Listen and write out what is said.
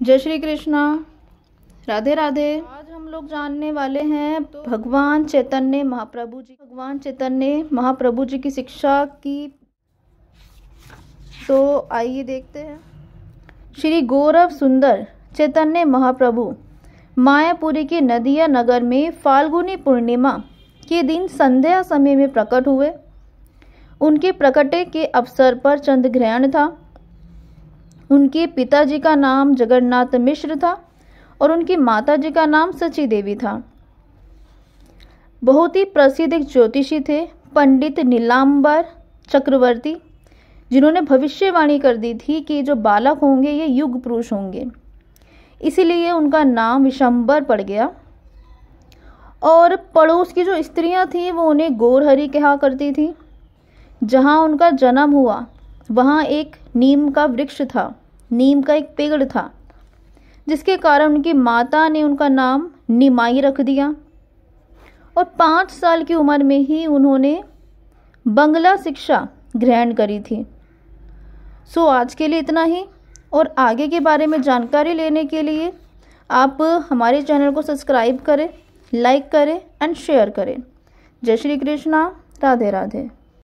जय श्री कृष्णा राधे राधे आज हम लोग जानने वाले हैं तो भगवान चैतन्य महाप्रभु जी भगवान चैतन्य महाप्रभु जी की शिक्षा की तो आइए देखते हैं श्री गौरव सुंदर चैतन्य महाप्रभु मायापुरी के नदिया नगर में फाल्गुनी पूर्णिमा के दिन संध्या समय में प्रकट हुए उनके प्रकटे के अवसर पर चंद्र ग्रहण था उनके पिताजी का नाम जगन्नाथ मिश्र था और उनकी माताजी का नाम सची देवी था बहुत ही प्रसिद्ध एक ज्योतिषी थे पंडित नीलाम्बर चक्रवर्ती जिन्होंने भविष्यवाणी कर दी थी कि जो बालक होंगे ये युग पुरुष होंगे इसीलिए उनका नाम विशंबर पड़ गया और पड़ोस की जो स्त्रियां थीं वो उन्हें गोरहरी कहा करती थीं जहां उनका जन्म हुआ वहां एक नीम का वृक्ष था नीम का एक पेड़ था जिसके कारण उनकी माता ने उनका नाम निमाई रख दिया और पाँच साल की उम्र में ही उन्होंने बंगला शिक्षा ग्रहण करी थी सो आज के लिए इतना ही और आगे के बारे में जानकारी लेने के लिए आप हमारे चैनल को सब्सक्राइब करें लाइक करें एंड शेयर करें जय श्री कृष्णा राधे राधे